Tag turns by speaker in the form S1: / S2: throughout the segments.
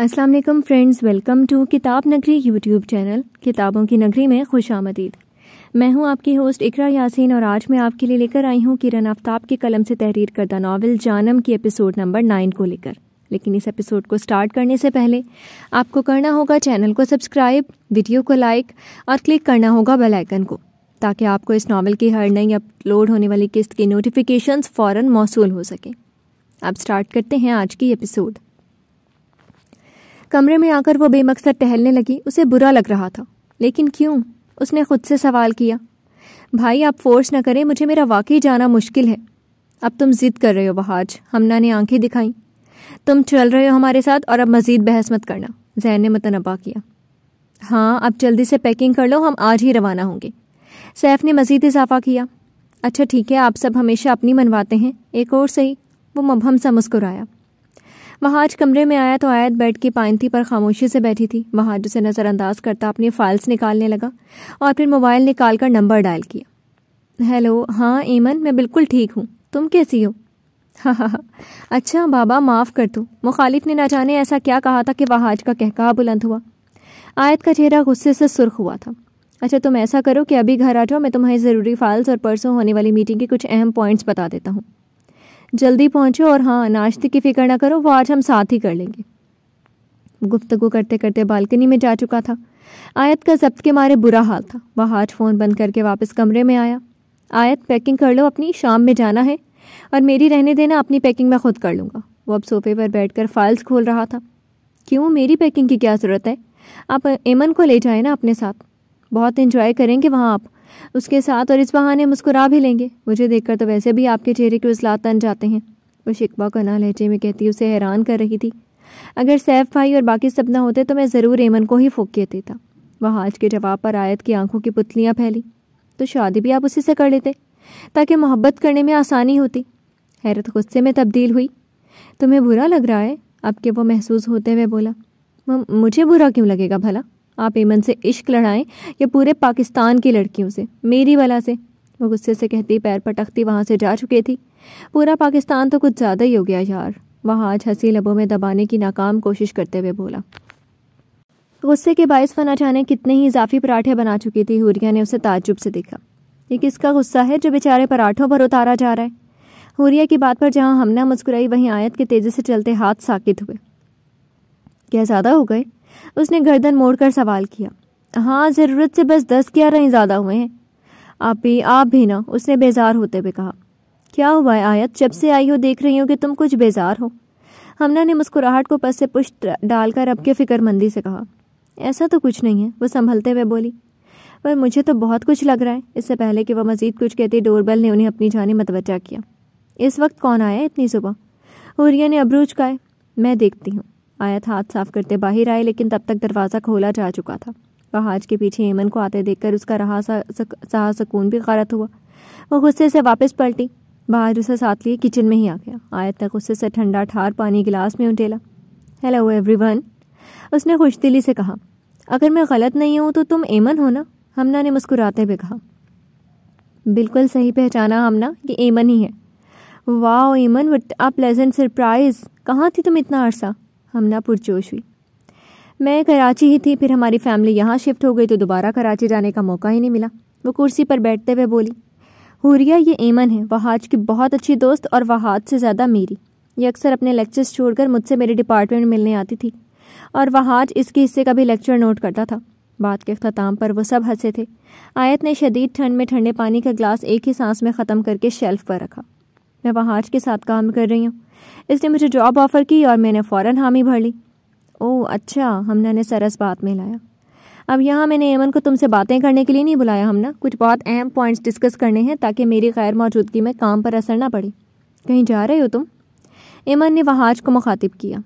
S1: अस्सलाम वालेकुम friends welcome to किताब नगरी यूट्यूब चैनल किताबों की नगरी में खुश आमदीद मैं हूं आपकी होस्ट इकरा यासीन और आज मैं आपके लिए लेकर आई हूं किरण आफ्ताब के कलम से तहरीर करदा नावल जानम की एपिसोड नंबर नाइन को लेकर लेकिन इस एपिसोड को स्टार्ट करने से पहले आपको करना होगा चैनल को सब्सक्राइब वीडियो को लाइक और क्लिक करना होगा बेल आइकन को ताकि आपको इस नावल की हर नई अपलोड होने वाली किस्त की नोटिफिकेशंस फ़ौर मौसू हो सकें अब स्टार्ट करते हैं आज की एपिसोड कमरे में आकर वो बेमकसद टहलने लगी उसे बुरा लग रहा था लेकिन क्यों उसने खुद से सवाल किया भाई आप फोर्स ना करें मुझे मेरा वाकई जाना मुश्किल है अब तुम जिद कर रहे हो बहाज हमना ने आंखें दिखाई तुम चल रहे हो हमारे साथ और अब मज़ीद बहस मत करना जैन ने मतनबा किया हाँ अब जल्दी से पैकिंग कर लो हम आज ही रवाना होंगे सैफ ने मज़ीद इजाफा किया अच्छा ठीक है आप सब हमेशा अपनी मनवाते हैं एक और सही वो मबहम सा मुस्कुराया वहाँ आज कमरे में आया तो आयत बेड की पाइंती पर खामोशी से बैठी थी वहाँ उसे नज़रअंदाज करता अपनी फ़ाइल्स निकालने लगा और फिर मोबाइल निकाल कर नंबर डायल किया हेलो हाँ ईमन मैं बिल्कुल ठीक हूँ तुम कैसी हो हाँ हाँ अच्छा बाबा माफ़ कर दो मुखालिफ ने ना जाने ऐसा क्या कहा था कि वहाज का कहका बुलंद हुआ आयत का चेहरा गुस्से से सुर्ख हुआ था अच्छा तुम ऐसा करो कि अभी घर आ जाओ मैं तुम्हारी ज़रूरी फाइल्स और परसों होने वाली मीटिंग के कुछ अहम पॉइंट्स बता देता हूँ जल्दी पहुँचो और हाँ नाश्ते की फ़िक्र ना करो वो आज हम साथ ही कर लेंगे गुफ्तगु करते करते बालकनी में जा चुका था आयत का जब्त के मारे बुरा हाल था वह हाथ फ़ोन बंद करके वापस कमरे में आया आयत पैकिंग कर लो अपनी शाम में जाना है और मेरी रहने देना अपनी पैकिंग मैं खुद कर लूँगा वो अब सोफे पर बैठकर फाइल्स खोल रहा था क्यों मेरी पैकिंग की क्या ज़रूरत है आप एमन को ले जाए ना अपने साथ बहुत इंजॉय करेंगे वहाँ आप उसके साथ और इस बहाने मुस्कुरा भी लेंगे मुझे देखकर तो वैसे भी आपके चेहरे की उजला तन जाते हैं वो शिकवा को ना लहजे में कहती उसे हैरान कर रही थी अगर सैफ भाई और बाकी सब ना होते तो मैं ज़रूर एमन को ही फूक के देता वह आज के जवाब पर आयत की आंखों की पुतलियाँ फैली तो शादी भी आप उसी से कर लेते ताकि मोहब्बत करने में आसानी होती हैरत गुस्से में तब्दील हुई तुम्हें बुरा लग रहा है अब वो महसूस होते हुए बोला मुझे बुरा क्यों लगेगा भला आप ईमन से इश्क लड़ाएं या पूरे पाकिस्तान की लड़कियों से मेरी वला से वो गुस्से से कहती पैर पटकती वहाँ से जा चुकी थी पूरा पाकिस्तान तो कुछ ज़्यादा ही हो गया यार वहाँ आज हंसी लबों में दबाने की नाकाम कोशिश करते हुए बोला गुस्से के बायस फना जाने कितने ही इजाफी पराठे बना चुकी थी हुरिया ने उसे ताजुब से देखा ये किसका गुस्सा है जो बेचारे पराठों पर उतारा जा रहा है हुरिया की बात पर जहाँ हमना मुस्कुराई वहीं आयत के तेज़ी से चलते हाथ साकित हुए क्या ज़्यादा हो गए उसने गर्दन मोड़कर सवाल किया हाँ ज़रूरत से बस दस ग्यारह ही ज़्यादा हुए हैं आप ही आप भी ना उसने बेजार होते हुए कहा क्या हुआ है आयत जब से आई हो देख रही हो कि तुम कुछ बेजार हो हमना ने मुस्कुराहट को पस से पुष्ट डालकर अब के फिक्रमंदी से कहा ऐसा तो कुछ नहीं है वो संभलते हुए बोली पर मुझे तो बहुत कुछ लग रहा है इससे पहले कि वह मजीद कुछ कहती डोरबल ने उन्हें अपनी जानी मतवजा किया इस वक्त कौन आया इतनी सुबह हुरिया ने अबरूज कहा मैं देखती हूँ आयत हाथ साफ करते बाहर आए लेकिन तब तक दरवाज़ा खोला जा चुका था वहाज के पीछे हेमन को आते देखकर उसका रहा सा, सा, सकून भी गलत हुआ वह गुस्से से वापस पलटी बाहर उसे साथ लिए किचन में ही आ गया आयत ने गुस्से से ठंडा ठार पानी गिलास में उठेला हेलो एवरीवन उसने खुश दिली से कहा अगर मैं गलत नहीं हूँ तो तुम एमन हो ना हमना ने मुस्कुराते हुए कहा बिल्कुल सही पहचाना हमना कि एमन ही है वाह एमन वट आ प्लेजेंट सरप्राइज़ कहाँ थी तुम इतना अरसा हमना पुरजोश हुई मैं कराची ही थी फिर हमारी फैमिली यहाँ शिफ्ट हो गई तो दोबारा कराची जाने का मौका ही नहीं मिला वो कुर्सी पर बैठते हुए बोली हुरिया ये ऐमन है वहाज की बहुत अच्छी दोस्त और वहाज से ज़्यादा मेरी ये अक्सर अपने लेक्चर्स छोड़कर मुझसे मेरे डिपार्टमेंट मिलने आती थी और वहाज इसके हिस्से का भी लेक्चर नोट करता था बात के अख्ताम पर वो सब हंसे थे आयत ने शदीद ठंड में ठंडे पानी का ग्लास एक ही सांस में ख़त्म करके शेल्फ पर रखा मैं वहाज के साथ काम कर रही हूँ इसने मुझे जॉब ऑफ़र की और मैंने फ़ौर हामी भर ली ओह अच्छा हमने ने सरस बात में लाया अब यहाँ मैंने एमन को तुमसे बातें करने के लिए नहीं बुलाया हमना कुछ बहुत अहम पॉइंट्स डिस्कस करने हैं ताकि मेरी गैर मौजूदगी में काम पर असर ना पड़े कहीं जा रहे हो तुम एमन ने वहाज को मुखातिब किया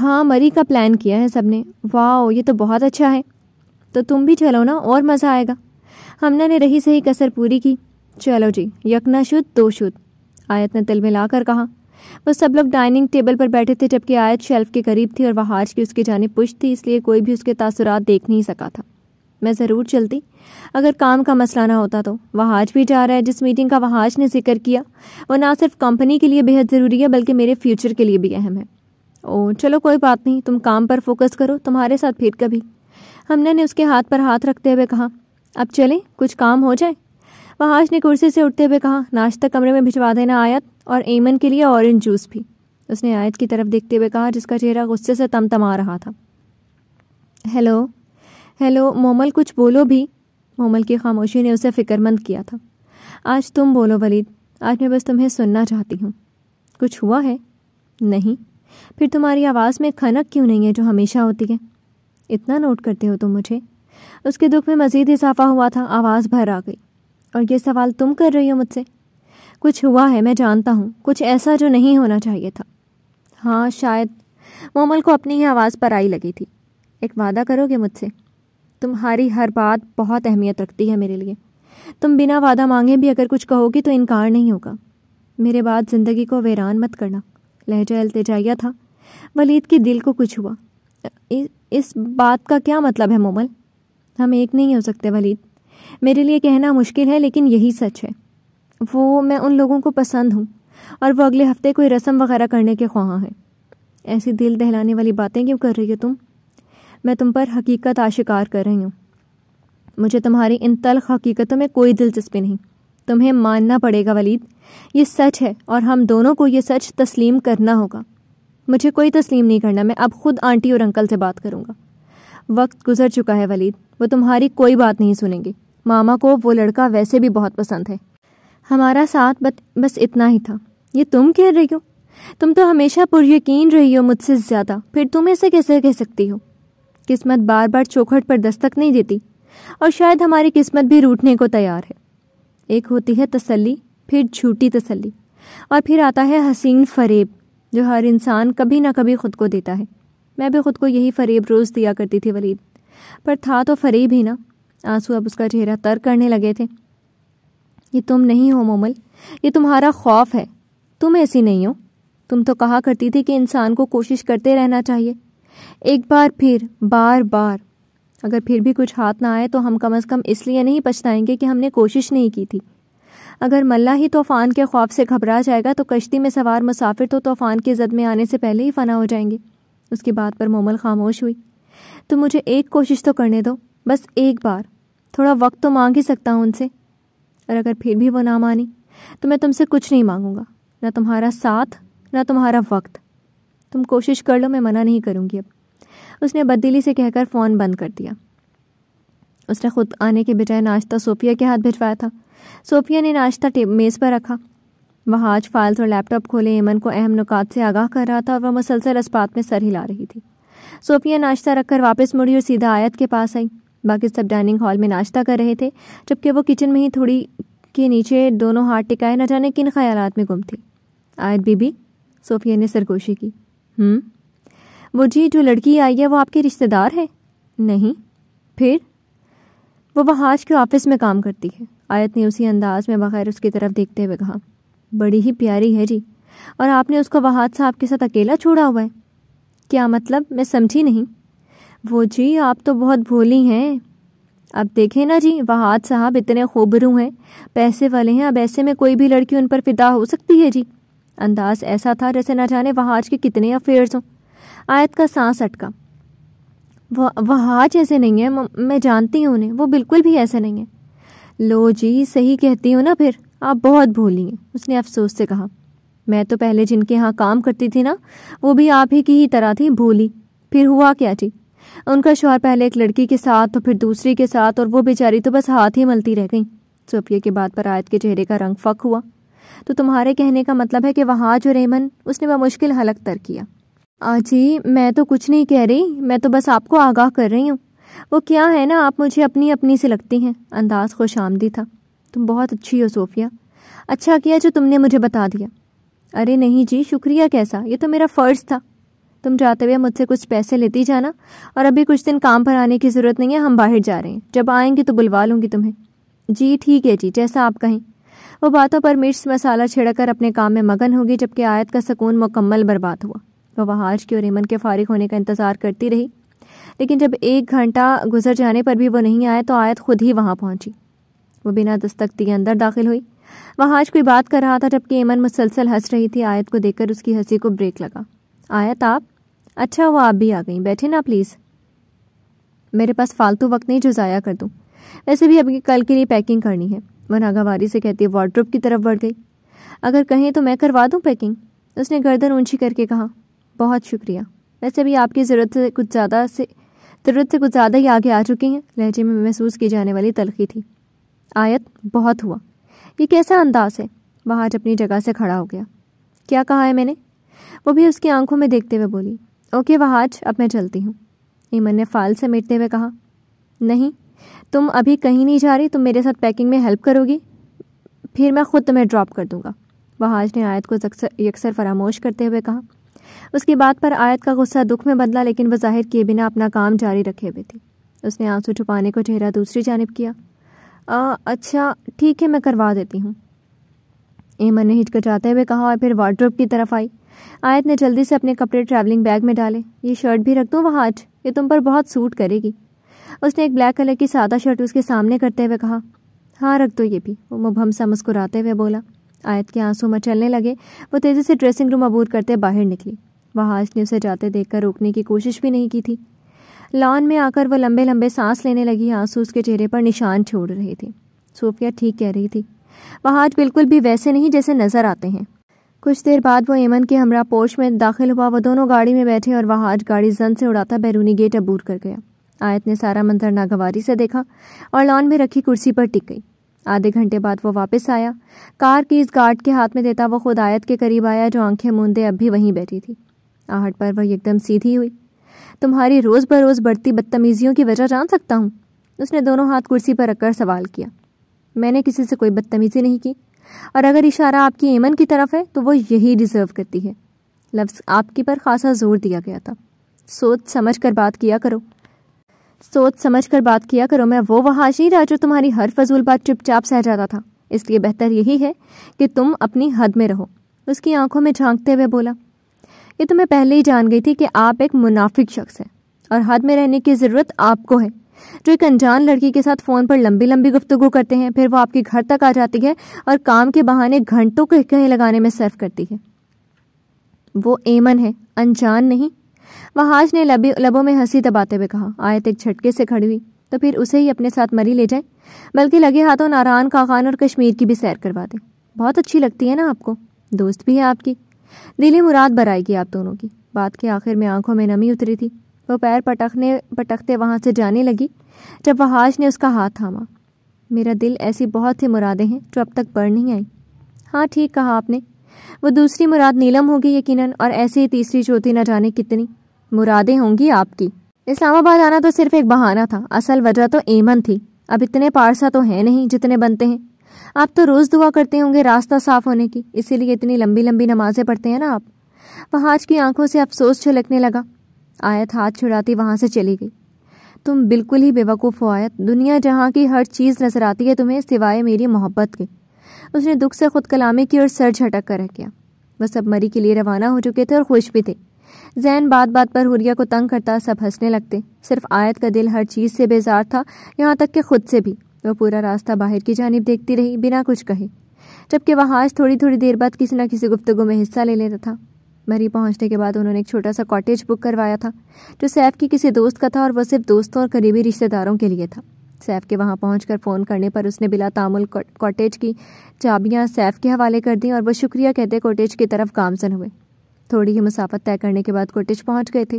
S1: हाँ मरी का प्लान किया है सबने वाह ये तो बहुत अच्छा है तो तुम भी चलो ना और मज़ा आएगा हमना ने रही सही कसर पूरी की चलो जी यकना शुद्ध दो शुद्ध आयत ने तिल मिलाकर कहा वह सब लोग डाइनिंग टेबल पर बैठे थे जबकि आयत शेल्फ के करीब थी और वह आज की उसकी जाने पुश थी इसलिए कोई भी उसके तासुरात देख नहीं सका था मैं ज़रूर चलती अगर काम का मसला ना होता तो वह आज भी जा रहा है जिस मीटिंग का वह आज ने जिक्र किया वह ना सिर्फ कंपनी के लिए बेहद ज़रूरी है बल्कि मेरे फ्यूचर के लिए भी अहम है ओह चलो कोई बात नहीं तुम काम पर फोकस करो तुम्हारे साथ फिर कभी हमने ने उसके हाथ पर हाथ रखते हुए कहा अब चलें कुछ काम हो जाए महाज ने कुर्सी से उठते हुए कहा नाश्ता कमरे में भिजवा देना आयत और ऐमन के लिए ऑरेंज जूस भी उसने आयत की तरफ देखते हुए कहा जिसका चेहरा गुस्से से आ रहा था हेलो हेलो मोमल कुछ बोलो भी मोमल की खामोशी ने उसे फ़िक्रमंद किया था आज तुम बोलो वलीद आज मैं बस तुम्हें सुनना चाहती हूँ कुछ हुआ है नहीं फिर तुम्हारी आवाज़ में खनक क्यों नहीं है जो हमेशा होती है इतना नोट करते हो तुम मुझे उसके दुख में मज़ीद इजाफा हुआ था आवाज़ भर आ गई और ये सवाल तुम कर रही हो मुझसे कुछ हुआ है मैं जानता हूँ कुछ ऐसा जो नहीं होना चाहिए था हाँ शायद मोमल को अपनी ही आवाज़ पर आई लगी थी एक वादा करोगे मुझसे तुम्हारी हर बात बहुत अहमियत रखती है मेरे लिए तुम बिना वादा मांगे भी अगर कुछ कहोगी तो इनकार नहीं होगा मेरे बाद ज़िंदगी को वेरान मत करना लहजा अल्तजाइया था वलीद के दिल को कुछ हुआ इस बात का क्या मतलब है मोमल हम एक नहीं हो सकते वलीद मेरे लिए कहना मुश्किल है लेकिन यही सच है वो मैं उन लोगों को पसंद हूँ और वो अगले हफ्ते कोई रस्म वगैरह करने के ख्वाह हैं ऐसी दिल दहलाने वाली बातें क्यों कर रही हो तुम मैं तुम पर हकीकत आशिकार कर रही हूँ मुझे तुम्हारी इन तलख हकीकतों में कोई दिलचस्पी नहीं तुम्हें मानना पड़ेगा वलीद ये सच है और हम दोनों को ये सच तस्लीम करना होगा मुझे कोई तस्लीम नहीं करना मैं अब खुद आंटी और अंकल से बात करूँगा वक्त गुजर चुका है वलीद वो तुम्हारी कोई बात नहीं सुनेंगे मामा को वो लड़का वैसे भी बहुत पसंद है हमारा साथ बत, बस इतना ही था ये तुम कह रही हो तुम तो हमेशा पुरयकीन रही हो मुझसे ज़्यादा फिर तुम ऐसे कैसे कह सकती हो किस्मत बार बार चौखट पर दस्तक नहीं देती और शायद हमारी किस्मत भी रूठने को तैयार है एक होती है तसल्ली फिर झूठी तसल्ली और फिर आता है हसीन फरेब जो हर इंसान कभी ना कभी खुद को देता है मैं भी खुद को यही फरेब रोज़ दिया करती थी वलीद पर था तो फरेब ही ना आंसू अब उसका चेहरा तर करने लगे थे ये तुम नहीं हो मोमल ये तुम्हारा खौफ है तुम ऐसी नहीं हो तुम तो कहा करती थी कि इंसान को कोशिश करते रहना चाहिए एक बार फिर बार बार अगर फिर भी कुछ हाथ ना आए तो हम कम अज़ कम इसलिए नहीं पछताएंगे कि हमने कोशिश नहीं की थी अगर मल्ला ही तूफान के खौफ से घबरा जाएगा तो कश्ती में सवार मुसाफिर तो तूफान की जद में आने से पहले ही फना हो जाएंगे उसकी बात पर मोमल खामोश हुई तो मुझे एक कोशिश तो करने दो बस एक बार थोड़ा वक्त तो मांग ही सकता हूँ उनसे और अगर फिर भी वो ना मानी तो मैं तुमसे कुछ नहीं मांगूंगा ना तुम्हारा साथ ना तुम्हारा वक्त तुम कोशिश कर लो मैं मना नहीं करूँगी अब उसने बदली से कहकर फ़ोन बंद कर दिया उसने खुद आने के बजाय नाश्ता सोफिया के हाथ भिजवाया था सोफिया ने नाश्ता मेज़ पर रखा वह आज फाइल्स और लैपटॉप खोले एमन को अहम नुकात से आगाह कर रहा था और वह मुसलसल इस्पात में सर हिला रही थी सोफिया नाश्ता रखकर वापस मुड़ी और सीधा आयत के पास आई बाकी सब डाइनिंग हॉल में नाश्ता कर रहे थे जबकि वो किचन में ही थोड़ी के नीचे दोनों हाथ टिकाए न जाने किन ख्याल में गुम थी आयत बीबी सोफिया ने सरगोशी की हम्म? वो जी जो लड़की आई है वो आपके रिश्तेदार है नहीं फिर वो वहाज के ऑफिस में काम करती है आयत ने उसी अंदाज में बगैर उसकी तरफ देखते हुए कहा बड़ी ही प्यारी है जी और आपने उसको वहाज साहब के साथ अकेला छोड़ा हुआ है क्या मतलब मैं समझी नहीं वो जी आप तो बहुत भोली हैं अब देखें ना जी वहाद साहब इतने खूबरू हैं पैसे वाले हैं अब ऐसे में कोई भी लड़की उन पर फिदा हो सकती है जी अंदाज ऐसा था जैसे ना जाने वहाज के कितने अफेयर्स हों आयत का सांस अटका वहाज ऐसे नहीं है मैं जानती हूँ उन्हें वो बिल्कुल भी ऐसे नहीं है लो जी सही कहती हूँ ना फिर आप बहुत भोली हैं उसने अफसोस से कहा मैं तो पहले जिनके यहाँ काम करती थी ना वो भी आप ही की ही तरह थी भोली फिर हुआ क्या जी उनका शोहर पहले एक लड़की के साथ तो फिर दूसरी के साथ और वो बेचारी तो बस हाथ ही मलती रह गई सोफिया की बात पर आयत के चेहरे का रंग फक हुआ तो तुम्हारे कहने का मतलब है कि वहाँ जो रेमन उसने वह मुश्किल हलक तर किया आजी मैं तो कुछ नहीं कह रही मैं तो बस आपको आगाह कर रही हूँ वो क्या है ना आप मुझे अपनी अपनी से लगती हैं अंदाज खुश आमदी था तुम बहुत अच्छी हो सोफिया अच्छा किया जो तुमने मुझे बता दिया अरे नहीं जी शुक्रिया कैसा ये तो मेरा फ़र्ज़ था तुम जाते हुए मुझसे कुछ पैसे लेती जाना और अभी कुछ दिन काम पर आने की ज़रूरत नहीं है हम बाहर जा रहे हैं जब आएंगे तो बुलवा लूँगी तुम्हें जी ठीक है जी जैसा आप कहें वो बातों पर मिर्च मसाला कर अपने काम में मगन होगी जबकि आयत का सुकून मुकम्मल बर्बाद हुआ वह वहाज की और रेमन के फारिग होने का इंतज़ार करती रही लेकिन जब एक घंटा गुजर जाने पर भी वो नहीं आया तो आयत खुद ही वहाँ पहुँची वो बिना दस्तक दिए अंदर दाखिल हुई वहाज कोई बात कर रहा था जबकि ईमन मुसलसल हंस रही थी आयत को देखकर उसकी हंसी को ब्रेक लगा आयत आप अच्छा वो आप भी आ गई बैठे ना प्लीज़ मेरे पास फालतू वक्त नहीं जो ज़ाया कर दूँ वैसे भी अभी कल के लिए पैकिंग करनी है वह नागावारी से कहती है वार्ड्रोप की तरफ बढ़ गई अगर कहें तो मैं करवा दूँ पैकिंग उसने गर्दन ऊंची करके कहा बहुत शुक्रिया वैसे भी आपकी ज़रूरत से कुछ ज़्यादा से ज़रूरत से कुछ ज़्यादा ही आगे आ चुकी हैं लहजे में महसूस की जाने वाली तलखी थी आयत बहुत हुआ ये कैसा अंदाज है वह आज अपनी जगह से खड़ा हो गया क्या कहा है मैंने वो भी उसकी आंखों में देखते हुए बोली ओके वहाज अब मैं चलती हूँ ईमन ने फाल समेटते हुए कहा नहीं तुम अभी कहीं नहीं जा रही तुम मेरे साथ पैकिंग में हेल्प करोगी फिर मैं ख़ुद तुम्हें ड्रॉप कर दूँगा वहाज ने आयत को यकसर फरामोश करते हुए कहा उसकी बात पर आयत का गुस्सा दुख में बदला लेकिन वह जाहिर किए बिना अपना काम जारी रखे हुए थी उसने आंसू छुपाने को चेहरा दूसरी जानब किया आ, अच्छा ठीक है मैं करवा देती हूँ एमन ने हिचकचाते हुए कहा और फिर वार्ड्रोप की तरफ आई आयत ने जल्दी से अपने कपड़े ट्रैवलिंग बैग में डाले ये शर्ट भी रख दूँ वहाँ आज ये तुम पर बहुत सूट करेगी उसने एक ब्लैक कलर की सादा शर्ट उसके सामने करते हुए कहा हाँ रख दो ये भी वो मुबहम सा मुस्कुराते हुए बोला आयत के आंसू मचलने लगे वो तेज़ी से ड्रेसिंग रूम अबूर करते बाहर निकली वहाँ आज ने उसे जाते कर रोकने की कोशिश भी नहीं की थी लॉन में आकर वह लंबे लंबे सांस लेने लगी आंसू उसके चेहरे पर निशान छोड़ रहे थे सोफिया ठीक कह रही थी वह आज बिल्कुल भी वैसे नहीं जैसे नज़र आते हैं कुछ देर बाद वो एमन के हमरा पोर्श में दाखिल हुआ वो दोनों गाड़ी में बैठे और वह आज गाड़ी जन से उड़ाता बैरूनी गेट अबूर कर गया आयत ने सारा मंजर नागवारी से देखा और लॉन में रखी कुर्सी पर टिक गई आधे घंटे बाद वो वापस आया कार की इस गार्ड के हाथ में देता वो खुद आयत के करीब आया जो आंखें मूंदे अब भी वहीं बैठी थी आहट पर वह एकदम सीधी हुई तुम्हारी रोज़ बरोज़ बढ़ती बदतमीज़ियों की वजह जान सकता हूँ उसने दोनों हाथ कुर्सी पर रखकर सवाल किया मैंने किसी से कोई बदतमीज़ी नहीं की और अगर इशारा आपकी एमन की तरफ है तो वो यही डिज़र्व करती है लफ्ज़ आपके पर खासा जोर दिया गया था सोच समझ कर बात किया करो सोच समझ कर बात किया करो मैं वो वहाँ नहीं रहा जो तुम्हारी हर फजूल बात चुपचाप सह जाता था इसलिए बेहतर यही है कि तुम अपनी हद में रहो उसकी आंखों में झांकते हुए बोला ये तो मैं पहले ही जान गई थी कि आप एक मुनाफिक शख्स हैं और हद में रहने की ज़रूरत आपको है जो एक अनजान लड़की के साथ फ़ोन पर लंबी लंबी गुफ्तु करते हैं फिर वो आपके घर तक आ जाती है और काम के बहाने घंटों के कहीं लगाने में सर्व करती है वो एमन है अनजान नहीं वहाज ने लबी लबों में हंसी दबाते हुए कहा आयत एक झटके से खड़ी हुई तो फिर उसे ही अपने साथ मरी ले जाए बल्कि लगे हाथों नारायण काकान और कश्मीर की भी सैर करवा दें बहुत अच्छी लगती है ना आपको दोस्त भी है आपकी दिली मुराद बराएगी आप दोनों की बात के आखिर में आंखों में नमी उतरी थी वो पैर पटकने पटकते वहाँ से जाने लगी जब वहाज ने उसका हाथ थामा मेरा दिल ऐसी बहुत सी मुरादें हैं जो अब तक बढ़ नहीं आई हाँ ठीक कहा आपने वो दूसरी मुराद नीलम होगी यकीनन और ऐसी तीसरी चौथी न जाने कितनी मुरादें होंगी आपकी इस्लामाबाद आना तो सिर्फ एक बहाना था असल वजह तो एमन थी अब इतने पारसा तो हैं नहीं जितने बनते हैं आप तो रोज़ दुआ करते होंगे रास्ता साफ होने की इसीलिए इतनी लंबी लंबी नमाज़ें पढ़ते हैं ना आप वहाज की आंखों से अफसोस छलकने लगा आयत हाथ छुड़ाती वहाँ से चली गई तुम बिल्कुल ही बेवकूफ़ हो आयत दुनिया जहाँ की हर चीज़ नजर आती है तुम्हें सिवाय मेरी मोहब्बत के उसने दुख से खुद कलामी की और सर झटक कर रह गया वह सब मरी के लिए रवाना हो चुके थे और खुश भी थे जैन बात बात पर हुरिया को तंग करता सब हंसने लगते सिर्फ आयत का दिल हर चीज़ से बेजार था यहाँ तक कि खुद से भी वह पूरा रास्ता बाहर की जानब देखती रही बिना कुछ कहे जबकि वह आज थोड़ी थोड़ी देर बाद किसी न किसी गुफ्तगु में हिस्सा ले लेता था मरी पहुंचने के बाद उन्होंने एक छोटा सा कॉटेज बुक करवाया था जो सैफ की किसी दोस्त का था और वह सिर्फ दोस्तों और करीबी रिश्तेदारों के लिए था सैफ के वहाँ पहुँच फ़ोन करने पर उसने बिला तामुल कॉटेज की चाबियाँ सैफ के हवाले कर दी और वह शुक्रिया कहते कॉटेज की तरफ गामजन हुए थोड़ी ही मुसाफत तय करने के बाद कोटेज पहुंच गए थे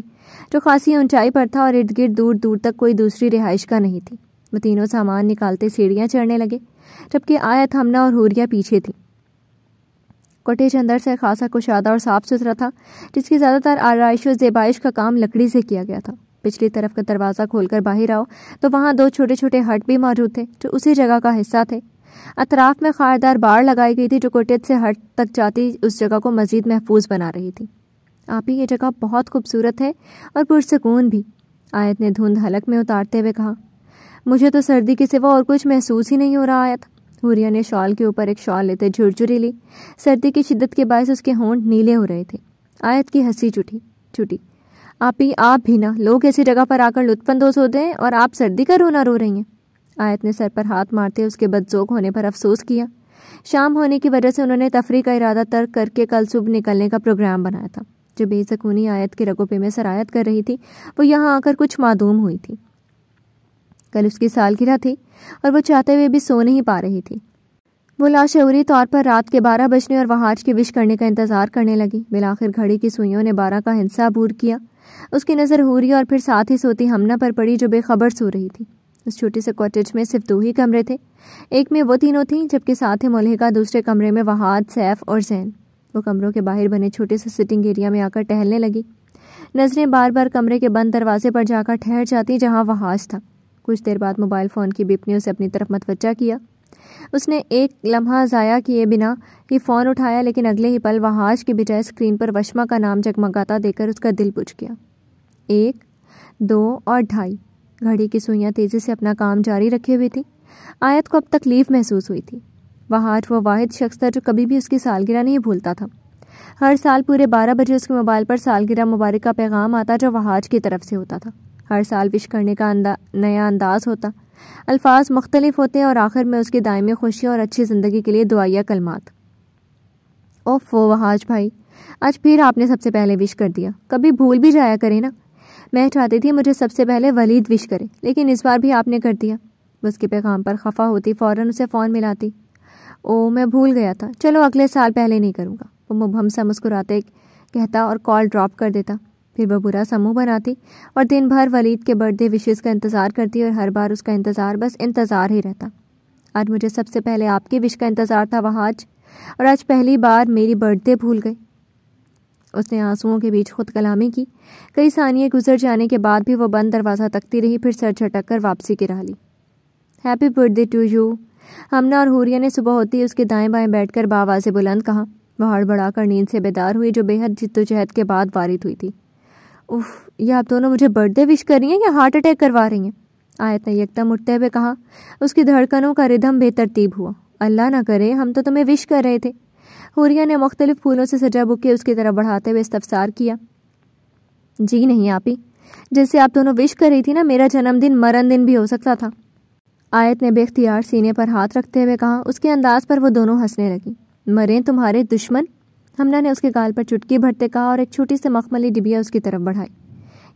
S1: जो खासी ऊंचाई पर था और इर्द गिर्द दूर दूर तक कोई दूसरी रिहाइश का नहीं थी वो तीनों सामान निकालते सीढ़ियाँ चढ़ने लगे जबकि आयत हमना और हूरिया पीछे थी कॉटेज अंदर से खासा कुशादा और साफ सुथरा था जिसकी ज़्यादातर आरइश और जेबाइश का काम लकड़ी से किया गया था पिछली तरफ का दरवाज़ा खोलकर बाहर आओ तो वहाँ दो छोटे छोटे हट भी मौजूद थे जो उसी जगह का हिस्सा थे अतराफ में खारदार बाड़ लगाई गई थी जो कोटेज से हट तक जाती उस जगह को मज़ीद महफूज बना रही थी आप ही ये जगह बहुत खूबसूरत है और पुरसकून भी आयत ने धुंध हलक में उतारते हुए कहा मुझे तो सर्दी के सिवा और कुछ महसूस ही नहीं हो रहा आया था भूरिया ने शॉल के ऊपर एक शॉल लेते झुरझुरी ली सर्दी की शिद्दत के बायस उसके होंठ नीले हो रहे थे आयत की हंसी छुटी छुटी आप ही आप भी ना लोग ऐसी जगह पर आकर लुत्फानंदोज होते हैं और आप सर्दी का रोना रो रही हैं आयत ने सर पर हाथ मारते उसके बदजोक होने पर अफसोस किया शाम होने की वजह से उन्होंने तफरी का इरादा तर्क करके कल सुबह निकलने का प्रोग्राम बनाया था जो बेसकूनी आयत के रगोपे में सरायत कर रही थी वो यहाँ आकर कुछ मादूम हुई थी कल उसकी सालगिरह थी और वो चाहते हुए भी सो नहीं पा रही थी वो लाशऊरी तौर पर रात के बारह बजने और वहाज की विश करने का इंतजार करने लगी बिलाखिर घड़ी की सुइयों ने बारह का हिंसा अबूर किया उसकी नज़र हूरी और फिर साथ ही सोती हमना पर पड़ी जो बेखबर सो रही थी उस छोटे से कॉटेज में सिर्फ दो ही कमरे थे एक में वो तीनों थीं जबकि साथ ही मुलहिका दूसरे कमरे में वहाद सैफ और जैन वो कमरों के बाहर बने छोटे से सिटिंग एरिया में आकर टहलने लगी नज़रें बार बार कमरे के बंद दरवाजे पर जाकर ठहर जाती जहाँ वहाज था कुछ देर बाद मोबाइल फ़ोन की बिप ने उसे अपनी तरफ मतवजा किया उसने एक लम्हा ज़ाया किए बिना ही फ़ोन उठाया लेकिन अगले ही पल वहाज के बजाय स्क्रीन पर वशमा का नाम जगमगाता देकर उसका दिल बुझ गया एक दो और ढाई घड़ी की सुइयाँ तेज़ी से अपना काम जारी रखे हुई थी आयत को अब तकलीफ महसूस हुई थी वहाज वो वाहिद शख्स था जो कभी भी उसकी सालगिरह नहीं भूलता था हर साल पूरे बारह बजे उसके मोबाइल पर सालगिरह मुबारक का पैगाम आता जो वहाज की तरफ से होता था हर साल विश करने का अंदा, नया अंदाज होता अल्फाज मुख्तलिफ होते हैं और आखिर में उसकी दायमी खुशी और अच्छी ज़िंदगी के लिए दुआया कलमात ओफ वो वहाज भाई आज फिर आपने सबसे पहले विश कर दिया कभी भूल भी जाया करें ना मैं चाहती थी मुझे सबसे पहले वलीद विश करे लेकिन इस बार भी आपने कर दिया उसके पैगाम पर खफा होती फ़ौरन उसे फ़ोन मिलाती ओ मैं भूल गया था चलो अगले साल पहले नहीं करूँगा वो मुबहम सा मुस्कुराते कहता और कॉल ड्रॉप कर देता फिर वह बुरा समूह बनाती और दिन भर वलीद के बर्थडे विशेष का इंतज़ार करती और हर बार उसका इंतज़ार बस इंतज़ार ही रहता आज मुझे सबसे पहले आपकी विश का इंतज़ार था वह आज और आज पहली बार मेरी बर्थडे भूल गई उसने आंसुओं के बीच खुद कलामी की कई सानिये गुजर जाने के बाद भी वो बंद दरवाज़ा तकती रही फिर सर झटक कर वापसी की राह ली happy birthday to you Hamna और हूरिया ने सुबह होती ही उसके दाएं बाएं बैठकर बाबा से बुलंद कहा वह हड़बड़ा कर नींद से बेदार हुई जो बेहद जिद्दोजहद के बाद वारिद हुई थी उफ ये आप दोनों मुझे बर्थडे विश कर रही हैं या हार्ट अटैक करवा रही हैं आयत ने यकदम उठते हुए कहा उसकी धड़कनों का रिदम बेतरतीब हुआ अल्लाह ना करे हम तो तुम्हें विश कर रहे थे हुरिया ने मुख्तलिफ फूलों से सजा बुके उसकी तरफ बढ़ाते हुए इस्तफसार किया जी नहीं आप ही जैसे आप दोनों विश कर रही थी ना मेरा जन्मदिन मरण दिन भी हो सकता था आयत ने बेख्तियार सीने पर हाथ रखते हुए कहा उसके अंदाज पर वो दोनों हंसने लगी मरें तुम्हारे दुश्मन हमना ने उसके गाल पर चुटकी भरते कहा और एक छोटी सी मखमली डिबिया उसकी तरफ बढ़ाई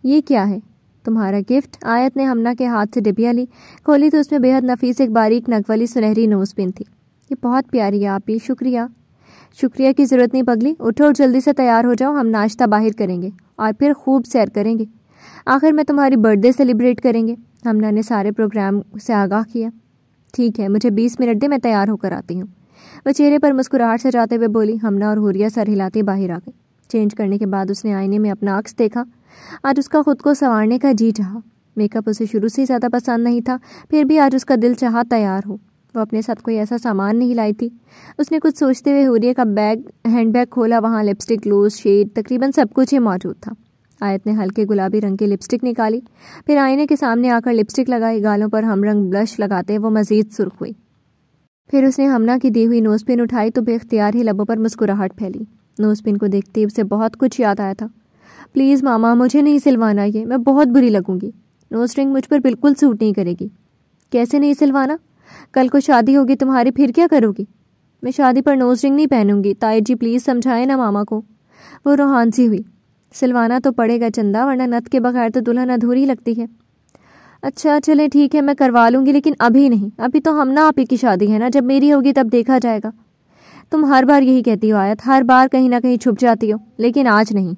S1: ये क्या है तुम्हारा गिफ्ट आयत ने हमना के हाथ से डिबिया ली खोली तो उसमें बेहद नफीस एक बारीक नकवली सुनहरी नोजपिन थी ये बहुत प्यारी है आप ये शुक्रिया शुक्रिया की ज़रूरत नहीं पगली उठो और जल्दी से तैयार हो जाओ हम नाश्ता बाहर करेंगे और फिर खूब सैर करेंगे आखिर मैं तुम्हारी बर्थडे सेलिब्रेट करेंगे हमना ने सारे प्रोग्राम से आगाह किया ठीक है मुझे बीस मिनट दे मैं तैयार होकर आती हूँ वह चेहरे पर मुस्कुराहट सजाते हुए बोली हमना और हुरिया सर हिलाते बाहर आ गई चेंज करने के बाद उसने आईने में अपना अक्स देखा आज उसका खुद को संवारने का जी चाह मेकअप उसे शुरू से ही ज़्यादा पसंद नहीं था फिर भी आज उसका दिल चाह तैयार हो वो अपने साथ कोई ऐसा सामान नहीं लाई थी उसने कुछ सोचते हुए हुरिया का बैग हैंडबैग खोला वहाँ लिपस्टिक ग्लोज शेड तकरीबन सब कुछ ही मौजूद था आयत ने हल्के गुलाबी रंग की लिपस्टिक निकाली फिर आईने के सामने आकर लिपस्टिक लगाई गालों पर हम रंग ब्लश लगाते वो मज़ीद सुर्ख हुई फिर उसने हमना की दी हुई नोजपिन उठाई तो बेख्तियार ही लबों पर मुस्कुराहट फैली नोजपिन को देखते ही उसे बहुत कुछ याद आया था प्लीज़ मामा मुझे नहीं सिलवाना ये मैं बहुत बुरी लगूंगी नोज रिंग मुझ पर बिल्कुल सूट नहीं करेगी कैसे नहीं सिलवाना कल को शादी होगी तुम्हारी फिर क्या करोगी मैं शादी पर नोज रिंग नहीं पहनूंगी ताई जी प्लीज़ समझाए ना मामा को वो रोहानसी हुई सिलवाना तो पड़ेगा चंदा वरना नत के बगैर तो दुल्हन अधूरी लगती है अच्छा चले ठीक है मैं करवा लूँगी लेकिन अभी नहीं अभी तो हम ना आप ही की शादी है ना जब मेरी होगी तब देखा जाएगा तुम हर बार यही कहती हो आयत हर बार कहीं ना कहीं छुप जाती हो लेकिन आज नहीं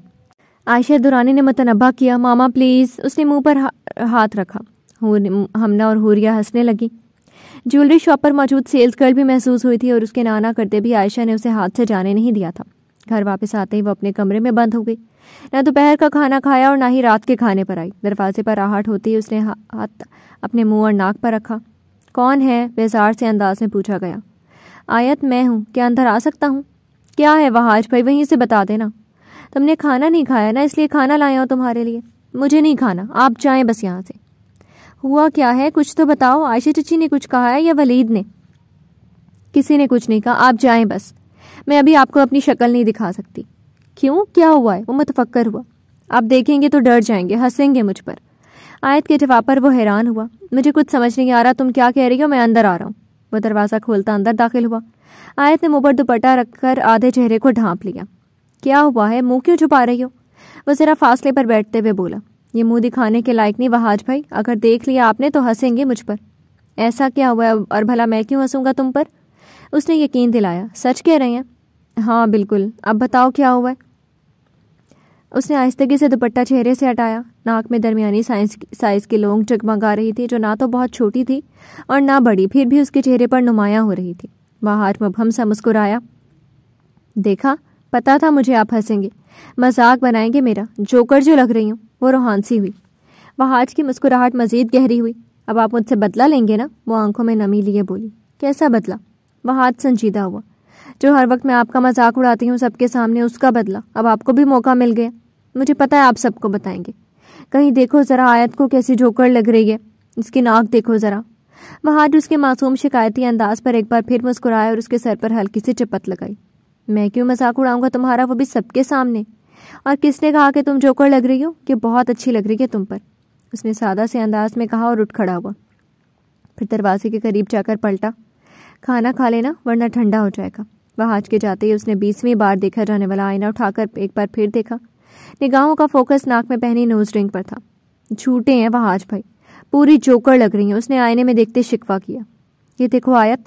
S1: आयशा दुरानी ने मतनबा किया मामा प्लीज़ उसने मुंह पर हा, हाथ रखा हमना और हुरिया हंसने लगी ज्वेलरी शॉप पर मौजूद सेल्स गर्ल भी महसूस हुई थी और उसके नाना करते भी आयशा ने उसे हाथ से जाने नहीं दिया था घर वापस आते ही वह अपने कमरे में बंद हो गई ना दोपहर का खाना खाया और ना ही रात के खाने पर आई दरवाजे पर आहट होती ही उसने हाथ अपने मुंह और नाक पर रखा कौन है बेजार से अंदाज में पूछा गया आयत मैं हूँ क्या अंदर आ सकता हूँ क्या है वहाज आज भाई वहीं से बता देना तुमने खाना नहीं खाया ना इसलिए खाना लाया हूँ तुम्हारे लिए मुझे नहीं खाना आप जाएँ बस यहाँ से हुआ क्या है कुछ तो बताओ आयशा चची ने कुछ कहा है या वलीद ने किसी ने कुछ नहीं कहा आप जाएं बस मैं अभी आपको अपनी शक्ल नहीं दिखा सकती क्यों क्या हुआ है वो मुतफक्कर हुआ आप देखेंगे तो डर जाएंगे हंसेंगे मुझ पर आयत के जवाब पर वो हैरान हुआ मुझे कुछ समझ नहीं आ रहा तुम क्या कह रही हो मैं अंदर आ रहा हूँ वो दरवाज़ा खोलता अंदर दाखिल हुआ आयत ने मुबर पर दुपट्टा रखकर आधे चेहरे को ढांप लिया क्या हुआ है मुँह क्यों छुपा रही हो वो ज़रा फासले पर बैठते हुए बोला ये मुँह दिखाने के लायक नहीं वहाज भाई अगर देख लिया आपने तो हंसेंगे मुझ पर ऐसा क्या हुआ है और भला मैं क्यों हंसूंगा तुम पर उसने यकीन दिलाया सच कह रहे हैं हाँ बिल्कुल अब बताओ क्या हुआ है उसने आहिस्तगी से दुपट्टा चेहरे से हटाया नाक में दरमियानी साइज साइज की लोंग जगमगा रही थी जो ना तो बहुत छोटी थी और ना बड़ी फिर भी उसके चेहरे पर नुमाया हो रही थी बाहर मुबहम सा मुस्कुराया देखा पता था मुझे आप हंसेंगे मजाक बनाएंगे मेरा जोकर जो लग रही हूँ वो रोहानसी हुई वहाज की मुस्कुराहट मजीद गहरी हुई अब आप मुझसे बदला लेंगे ना वो आंखों में नमी लिए बोली कैसा बदला वहाज संजीदा हुआ जो हर वक्त मैं आपका मजाक उड़ाती हूँ सबके सामने उसका बदला अब आपको भी मौका मिल गया मुझे पता है आप सबको बताएंगे कहीं देखो ज़रा आयत को कैसी ठोकर लग रही है इसकी नाक देखो ज़रा महाज उसके मासूम शिकायती अंदाज पर एक बार फिर मुस्कुराया और उसके सर पर हल्की सी चपत लगाई मैं क्यों मजाक उड़ाऊंगा तुम्हारा वो भी सबके सामने और किसने कहा कि तुम जोकर लग रही हो कि बहुत अच्छी लग रही है तुम पर उसने सादा से अंदाज में कहा और उठ खड़ा हुआ फिर दरवाजे के करीब जाकर पलटा खाना खा लेना वरना ठंडा हो जाएगा वहाज के जाते ही उसने बीसवीं बार देखा जाने वाला आईना उठाकर एक बार फिर देखा निगाहों का फोकस नाक में पहनी नोज रिंग पर था झूठे हैं वह आज भाई पूरी जोकर लग रही है उसने आईने में देखते शिकवा किया ये देखो आयत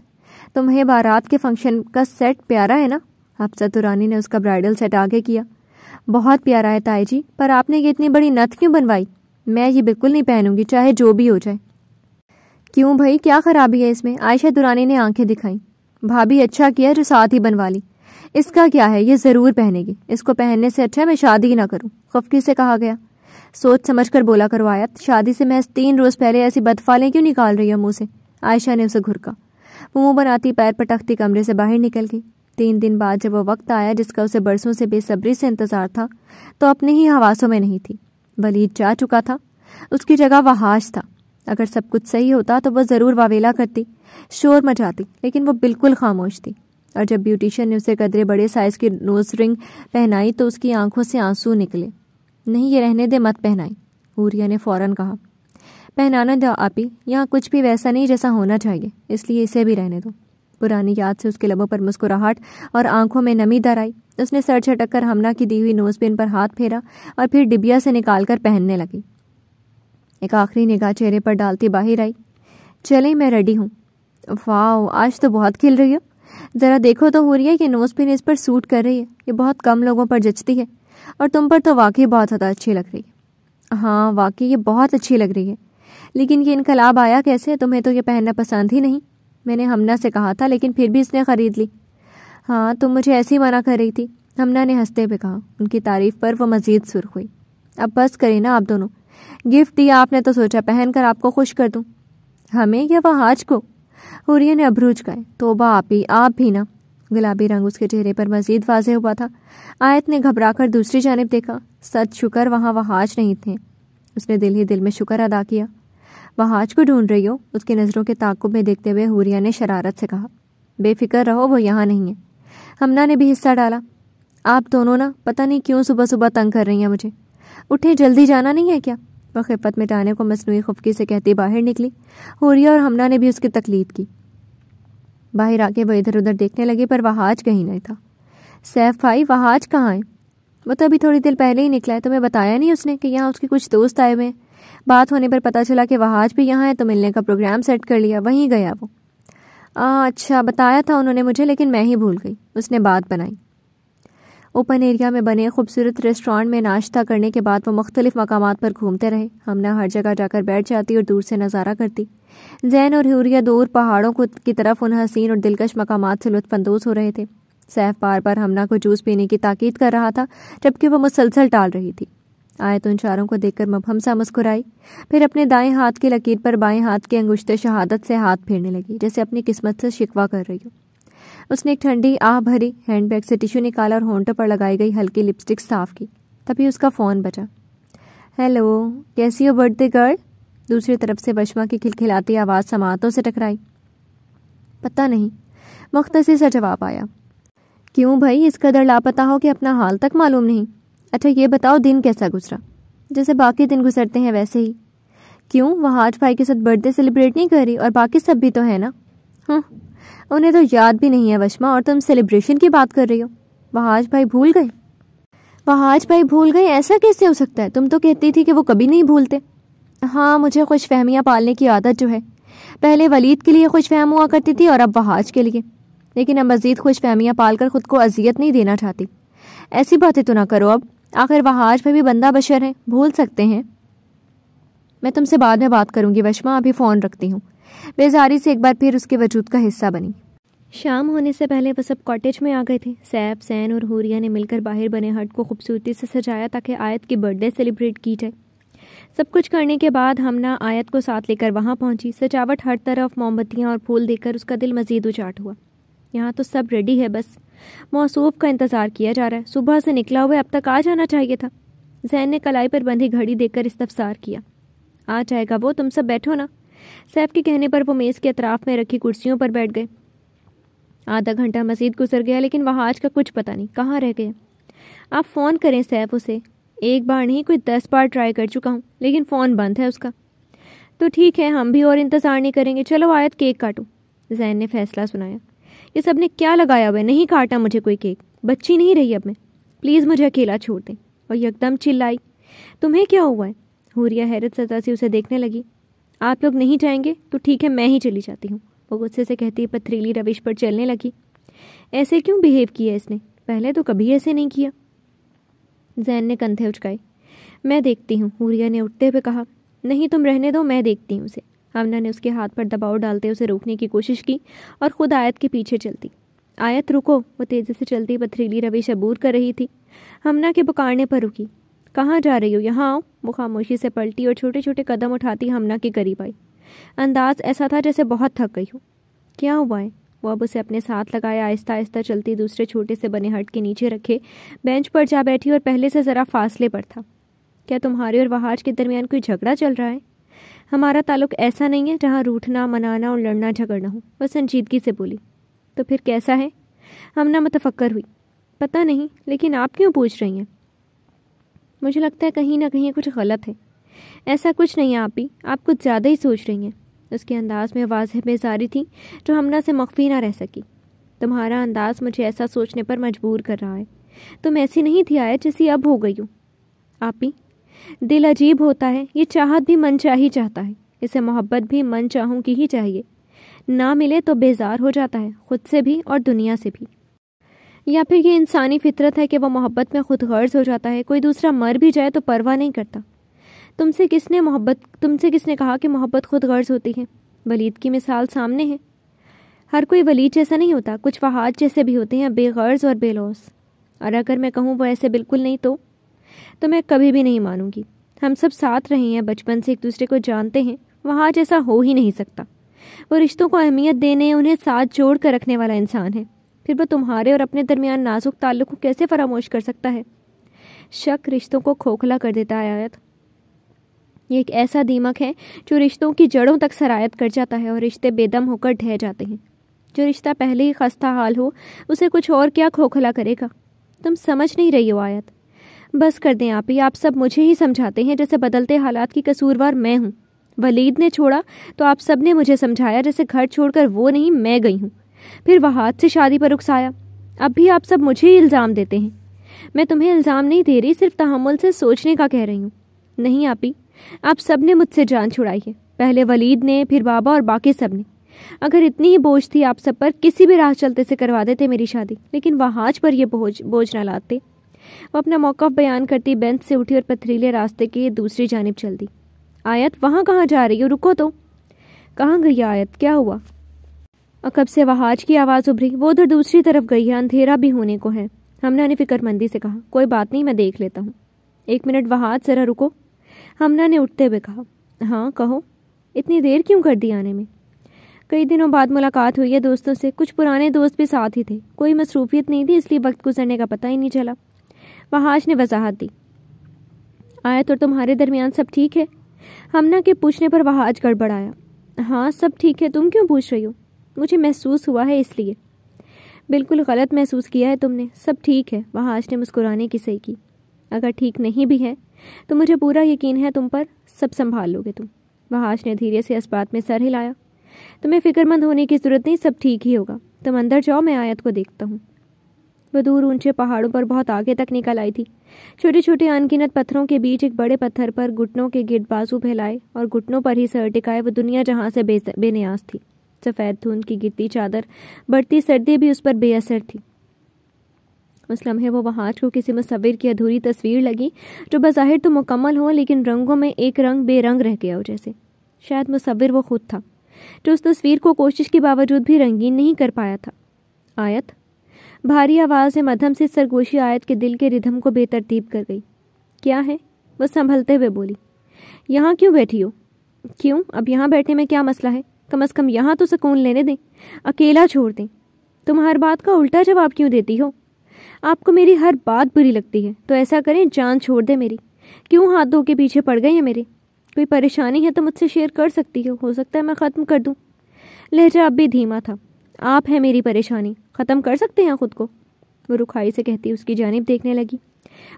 S1: तुम्हें बारात के फंक्शन का सेट प्यारा है ना अफसर तुरानी ने उसका ब्राइडल सेट आगे किया बहुत प्यारा है ताई जी पर आपने ये इतनी बड़ी नथ क्यों बनवाई मैं ये बिल्कुल नहीं पहनूंगी चाहे जो भी हो जाए क्यों भाई क्या खराबी है इसमें आयशा दुरानी ने आंखें दिखाई भाभी अच्छा किया जो साथ ही बनवा ली इसका क्या है ये ज़रूर पहनेगी इसको पहनने से अच्छा मैं शादी ही ना करूँ खफकी से कहा गया सोच समझ कर बोला करो आयत शादी से महज तीन रोज़ पहले ऐसी बदफालें क्यों निकाल रही हो मुँह से आयशा ने उसे घुरका वो मुँह बनाती पैर पटकती कमरे से बाहर निकल गई तीन दिन बाद जब वो वक्त आया जिसका उसे बरसों से बेसब्री से इंतज़ार था तो अपने ही हवासों में नहीं थी वलीद जा चुका था उसकी जगह वहाज था अगर सब कुछ सही होता तो वह ज़रूर वावेला करती शोर मचाती लेकिन वो बिल्कुल खामोश थी और जब ब्यूटिशियन ने उसे कदरे बड़े साइज की नोज रिंग पहनाई तो उसकी आंखों से आंसू निकले नहीं ये रहने दे मत पहनाई हूरिया ने फौरन कहा पहनाना दो ही यहाँ कुछ भी वैसा नहीं जैसा होना चाहिए इसलिए इसे भी रहने दो पुरानी याद से उसके लबों पर मुस्कुराहट और आंखों में नमी दर आई उसने सर झटक कर हमना की दी हुई नोज पिन पर हाथ फेरा और फिर डिबिया से निकाल कर पहनने लगी एक आखिरी निगाह चेहरे पर डालती बाहर आई चले मैं रेडी हूँ वाह आज तो बहुत खिल रही हूँ ज़रा देखो तो हो रही है कि नोज़ पिन इस पर सूट कर रही है ये बहुत कम लोगों पर जचती है और तुम पर तो वाकई बहुत ज़्यादा अच्छी लग रही है हाँ वाकई ये बहुत अच्छी लग रही है लेकिन ये इनकलाब आया कैसे तुम्हें तो ये पहनना पसंद ही नहीं मैंने हमना से कहा था लेकिन फिर भी इसने ख़रीद ली हाँ तुम मुझे ऐसे ही मना कर रही थी हमना ने हंसते हुए कहा उनकी तारीफ पर वो मज़ीद सुर्ख हुई अब बस करें ना आप दोनों गिफ्ट दिया आपने तो सोचा पहनकर आपको खुश कर दूँ हमें या वह आज को हुरिया ने अभरूज गए तोबा आप ही आप भी ना गुलाबी रंग उसके चेहरे पर मजीद वाजे हुआ था आयत ने घबराकर दूसरी जानब देखा सच शुक्र वहाँ वहाज नहीं थे उसने दिल ही दिल में शुक्र अदा किया वहाज को ढूंढ रही हो उसकी नज़रों के ताकुब में देखते हुए हुरिया ने शरारत से कहा बेफिक्र रहो वो यहाँ नहीं है हमना ने भी हिस्सा डाला आप दोनों ना पता नहीं क्यों सुबह सुबह तंग कर रही हैं मुझे उठे जल्दी जाना नहीं है क्या वह खिपत मिटाने को मसनू खुफकी से कहती बाहर निकली होरिया और हमना ने भी उसकी तकलीद की बाहर आके वह इधर उधर देखने लगे पर वह आज कहीं नहीं था सैफ भाई वह आज कहाँ है वो तो अभी थोड़ी देर पहले ही निकला है तुम्हें बताया नहीं उसने कि यहाँ उसके कुछ दोस्त आए हुए बात होने पर पता चला कि वह आज भी यहाँ है तो मिलने का प्रोग्राम सेट कर लिया वहीं गया वो आ, अच्छा बताया था उन्होंने मुझे लेकिन मैं ही भूल गई उसने बात बनाई ओपन एरिया में बने खूबसूरत रेस्टोरेंट में नाश्ता करने के बाद वो मुख्तलिफ मकाम पर घूमते रहे हमना हर जगह जाकर बैठ जाती और दूर से नज़ारा करती जैन और हूरिया दूर पहाड़ों को की तरफ उन हसीन और दिलकश मकाम से लुफानंदोज़ हो रहे थे सैफ बार बार हमना को जूस पीने की ताकीद कर रहा था जबकि वह मुसलसल टाल रही थी आए तो उन चारों को देखकर मफहमसा मुस्कुराई फिर अपने दाएं हाथ की लकीर पर बाएं हाथ के अंगुश्ते शहादत से हाथ फेरने लगी जैसे अपनी किस्मत से शिकवा कर रही हो उसने एक ठंडी आह भरी हैंडबैग से टिश्यू निकाला और होंटों पर लगाई गई हल्की लिपस्टिक साफ की तभी उसका फ़ोन बजा हेलो कैसी हो बर्थडे गर्ल दूसरी तरफ से वशमा की खिलखिलाती आवाज़ समातों से टकराई पता नहीं मुख्तसर सा जवाब आया क्यों भाई इस कदर लापता हो कि अपना हाल तक मालूम नहीं अच्छा ये बताओ दिन कैसा गुजरा जैसे बाकी दिन गुजरते हैं वैसे ही क्यों वह आज भाई के साथ बर्थडे सेलिब्रेट नहीं करी और बाकी सब भी तो है ना हाँ उन्हें तो याद भी नहीं है वशमा और तुम सेलिब्रेशन की बात कर रही हो वहाज भाई भूल गए वहाज भाई भूल गए ऐसा कैसे हो सकता है तुम तो कहती थी कि वो कभी नहीं भूलते हाँ मुझे खुश फहमियाँ पालने की आदत जो है पहले वलीद के लिए खुश फहम हुआ करती थी और अब वहाज के लिए लेकिन अब मज़ीद खुश फहमियाँ पाल कर ख़ुद को अजियत नहीं देना चाहती ऐसी बातें तो ना करो अब आखिर वहाज भाई भी बंदा बशर है भूल सकते हैं मैं तुमसे बाद में बात करूँगी वशमा अभी फ़ोन रखती हूँ बेजारी से एक बार फिर उसके वजूद का हिस्सा बनी शाम होने से पहले वह सब कॉटेज में आ गए थे सैब सैन और हूरिया ने मिलकर बाहर बने हट को खूबसूरती से सजाया ताकि आयत की बर्थडे सेलिब्रेट की जाए सब कुछ करने के बाद हमना आयत को साथ लेकर वहाँ पहुँची सजावट हर तरफ मोमबत्तियाँ और फूल देकर उसका दिल मजीद उचाट हुआ यहाँ तो सब रेडी है बस मौसूफ का इंतज़ार किया जा रहा है सुबह से निकला हुआ अब तक आ जाना चाहिए था जैन ने कलाई पर बंधी घड़ी देखकर इस्तफसार किया आ जाएगा वो तुम सब बैठो ना सैफ के कहने पर वो मेज़ के अतराफ में रखी कुर्सियों पर बैठ गए आधा घंटा मजीद गुजर गया लेकिन वहाँ आज का कुछ पता नहीं कहाँ रह गया आप फ़ोन करें सैफ उसे एक बार नहीं कोई दस बार ट्राई कर चुका हूँ लेकिन फ़ोन बंद है उसका तो ठीक है हम भी और इंतज़ार नहीं करेंगे चलो आयत केक काटो जैन ने फैसला सुनाया ये सब ने क्या लगाया हुआ है नहीं काटा मुझे कोई केक बच्ची नहीं रही अब मैं प्लीज़ मुझे अकेला छोड़ दें और यकदम चिल्लाई तुम्हें क्या हुआ है हूरिया हैरत सजा से उसे देखने लगी आप लोग नहीं जाएंगे तो ठीक है मैं ही चली जाती हूँ वो गुस्से से कहती है पथरीली रविश पर चलने लगी ऐसे क्यों बिहेव किया इसने पहले तो कभी ऐसे नहीं किया जैन ने कंधे उचकाए मैं देखती हूँ हुरिया ने उठते हुए कहा नहीं तुम रहने दो मैं देखती हूँ उसे अमना ने उसके हाथ पर दबाव डालते उसे रोकने की कोशिश की और खुद आयत के पीछे चलती आयत रुको वो तेज़ी से चलती पथरीली रविश अबूर कर रही थी हमना के पुकारने पर रुकी कहाँ जा रही हो यहाँ आओ वो खामोशी से पलटी और छोटे छोटे कदम उठाती हमना के करीब आई अंदाज ऐसा था जैसे बहुत थक गई हो क्या हुआ है वो अब उसे अपने साथ लगाया आहिस्ता आहिस्ता चलती दूसरे छोटे से बने हट के नीचे रखे बेंच पर जा बैठी और पहले से ज़रा फासले पर था क्या तुम्हारे और वहाज के दरमियान कोई झगड़ा चल रहा है हमारा ताल्लुक ऐसा नहीं है जहाँ रूठना मनाना और लड़ना झगड़ना हो वह संजीदगी से बोली तो फिर कैसा है हमना मतफक्कर हुई पता नहीं लेकिन आप क्यों पूछ रही हैं मुझे लगता है कहीं ना कहीं कुछ गलत है ऐसा कुछ नहीं आप ही आप कुछ ज़्यादा ही सोच रही हैं उसके अंदाज में वाजह बेजारी थी जो हमना से मख्फी ना रह सकी तुम्हारा अंदाज मुझे ऐसा सोचने पर मजबूर कर रहा है तुम ऐसी नहीं थी आया जैसी अब हो गई हो आप ही दिल अजीब होता है ये चाहत भी मन चाही चाहता है इसे मोहब्बत भी मन चाहूँ की ही चाहिए ना मिले तो बेजार हो जाता है खुद से भी और दुनिया से भी या फिर ये इंसानी फितरत है कि वह मोहब्बत में खुद गर्ज हो जाता है कोई दूसरा मर भी जाए तो परवाह नहीं करता तुमसे किसने मोहब्बत तुमसे किसने कहा कि मोहब्बत खुद गर्ज होती है वलीद की मिसाल सामने है हर कोई वलीद जैसा नहीं होता कुछ वहाज जैसे भी होते हैं बेगर्ज और बेलौस और अगर मैं कहूँ वो ऐसे बिल्कुल नहीं तो तो मैं कभी भी नहीं मानूंगी हम सब साथ रहे हैं बचपन से एक दूसरे को जानते हैं वहाँ जैसा हो ही नहीं सकता वो रिश्तों को अहमियत देने उन्हें साथ जोड़ कर रखने वाला इंसान है फिर वह तुम्हारे और अपने दरमियान नाजुक ताल्लुक को कैसे फरामोश कर सकता है शक रिश्तों को खोखला कर देता है आयत ये एक ऐसा दीमक है जो रिश्तों की जड़ों तक सरायत कर जाता है और रिश्ते बेदम होकर ढह जाते हैं जो रिश्ता पहले ही खस्ता हाल हो उसे कुछ और क्या खोखला करेगा तुम समझ नहीं रही हो आयत बस कर दें आप ही आप सब मुझे ही समझाते हैं जैसे बदलते हालात की कसूरवार मैं हूँ वलीद ने छोड़ा तो आप सब ने मुझे समझाया जैसे घर छोड़कर वो नहीं मैं गई हूँ फिर वह हाथ से शादी पर उकसाया अब भी आप सब मुझे ही इल्ज़ाम देते हैं मैं तुम्हें इल्ज़ाम नहीं दे रही सिर्फ तहमुल से सोचने का कह रही हूँ नहीं आपी आप सब ने मुझसे जान छुड़ाई है पहले वलीद ने फिर बाबा और बाकी सब ने अगर इतनी ही बोझ थी आप सब पर किसी भी राह चलते से करवा देते मेरी शादी लेकिन वह पर यह बोझ बोझ न लाते वो अपना मौका बयान करती बेंच से उठी और पथरीले रास्ते की दूसरी जानब चल दी आयत वहाँ कहाँ जा रही हो रुको तो कहाँ गई आयत क्या हुआ और कब से वहाज की आवाज़ उभरी वो उधर दूसरी तरफ गई है अंधेरा भी होने को है हमना ने फिक्रमंदी से कहा कोई बात नहीं मैं देख लेता हूँ एक मिनट वहाज ज़रा रुको हमना ने उठते हुए कहा हाँ कहो इतनी देर क्यों कर दी आने में कई दिनों बाद मुलाकात हुई है दोस्तों से कुछ पुराने दोस्त भी साथ ही थे कोई मसरूफियत नहीं थी इसलिए वक्त गुजरने का पता ही नहीं चला वहाज ने वजाहत दी आया तो तुम्हारे दरमियान सब ठीक है हमना के पूछने पर वहाज गड़बड़ाया हाँ सब ठीक है तुम क्यों पूछ रही हो मुझे महसूस हुआ है इसलिए बिल्कुल गलत महसूस किया है तुमने सब ठीक है वहाँ आज ने मुस्कुराने की सही की अगर ठीक नहीं भी है तो मुझे पूरा यकीन है तुम पर सब संभाल लोगे तुम आज ने धीरे से इस्पात में सर हिलाया तुम्हें फिक्रमंद होने की ज़रूरत नहीं सब ठीक ही होगा तुम अंदर जाओ मैं आयत को देखता हूँ वह दूर ऊंचे पहाड़ों पर बहुत आगे तक निकल आई थी छोटे छोटे अनगिनत पत्थरों के बीच एक बड़े पत्थर पर घुटनों के गिट बाजू फैलाए और घुटनों पर ही सर टिकाए वो दुनिया जहाँ से बेनियाज थी सफ़ेद धुंध की गिरती चादर बढ़ती सर्दी भी उस पर बेअसर थी उस लम्हे वो वहाज को किसी मुसविर की अधूरी तस्वीर लगी जो बाहिर तो मुकम्मल हो लेकिन रंगों में एक रंग बेरंग रह गया हो जैसे शायद मुसविर वो खुद था जो उस तस्वीर को कोशिश के बावजूद भी रंगीन नहीं कर पाया था आयत भारी आवाज़ में मध्यम से सरगोशी आयत के दिल के रिधम को बेतरतीब कर गई क्या है वह संभलते हुए बोली यहाँ क्यों बैठी हो क्यों अब यहाँ बैठने में क्या मसला है कम अज़ कम यहाँ तो सुकून लेने दें अकेला छोड़ दें तुम हर बात का उल्टा जवाब क्यों देती हो आपको मेरी हर बात बुरी लगती है तो ऐसा करें जान छोड़ दें मेरी क्यों हाथ धो के पीछे पड़ गए हैं मेरे कोई परेशानी है तो मुझसे शेयर कर सकती हो हो सकता है मैं ख़त्म कर दूँ लहजा अब भी धीमा था आप हैं मेरी परेशानी ख़त्म कर सकते हैं ख़ुद को वो रुखाई से कहती उसकी जानब देखने लगी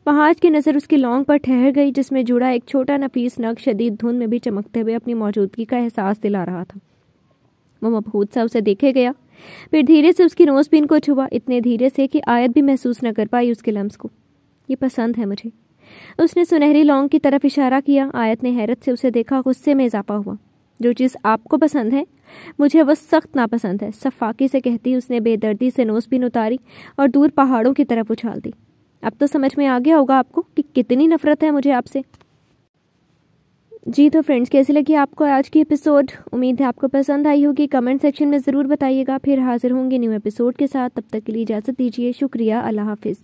S1: पहाज की नज़र उसकी लौंग पर ठहर गई जिसमें जुड़ा एक छोटा नफीस नग शदीद धुंध में भी चमकते हुए अपनी मौजूदगी का एहसास दिला रहा था वो मबहूत सा उसे देखे गया फिर धीरे से उसकी नोजपिन को छुआ इतने धीरे से कि आयत भी महसूस न कर पाई उसके लम्स को ये पसंद है मुझे उसने सुनहरी लौंग की तरफ इशारा किया आयत ने हैरत से उसे देखा गुस्से में इजाफा हुआ जो चीज़ आपको पसंद है मुझे वह सख्त नापसंद है सफाकी से कहती उसने बेदर्दी से नोजपिन उतारी और दूर पहाड़ों की तरफ उछाल दी अब तो समझ में आ गया होगा आपको कि कितनी नफरत है मुझे आपसे जी तो फ्रेंड्स कैसी लगी आपको आज की एपिसोड उम्मीद है आपको पसंद आई होगी कमेंट सेक्शन में ज़रूर बताइएगा फिर हाजिर होंगे न्यू एपिसोड के साथ तब तक के लिए इजाज़त दीजिए शुक्रिया अल्लाह हाफिज़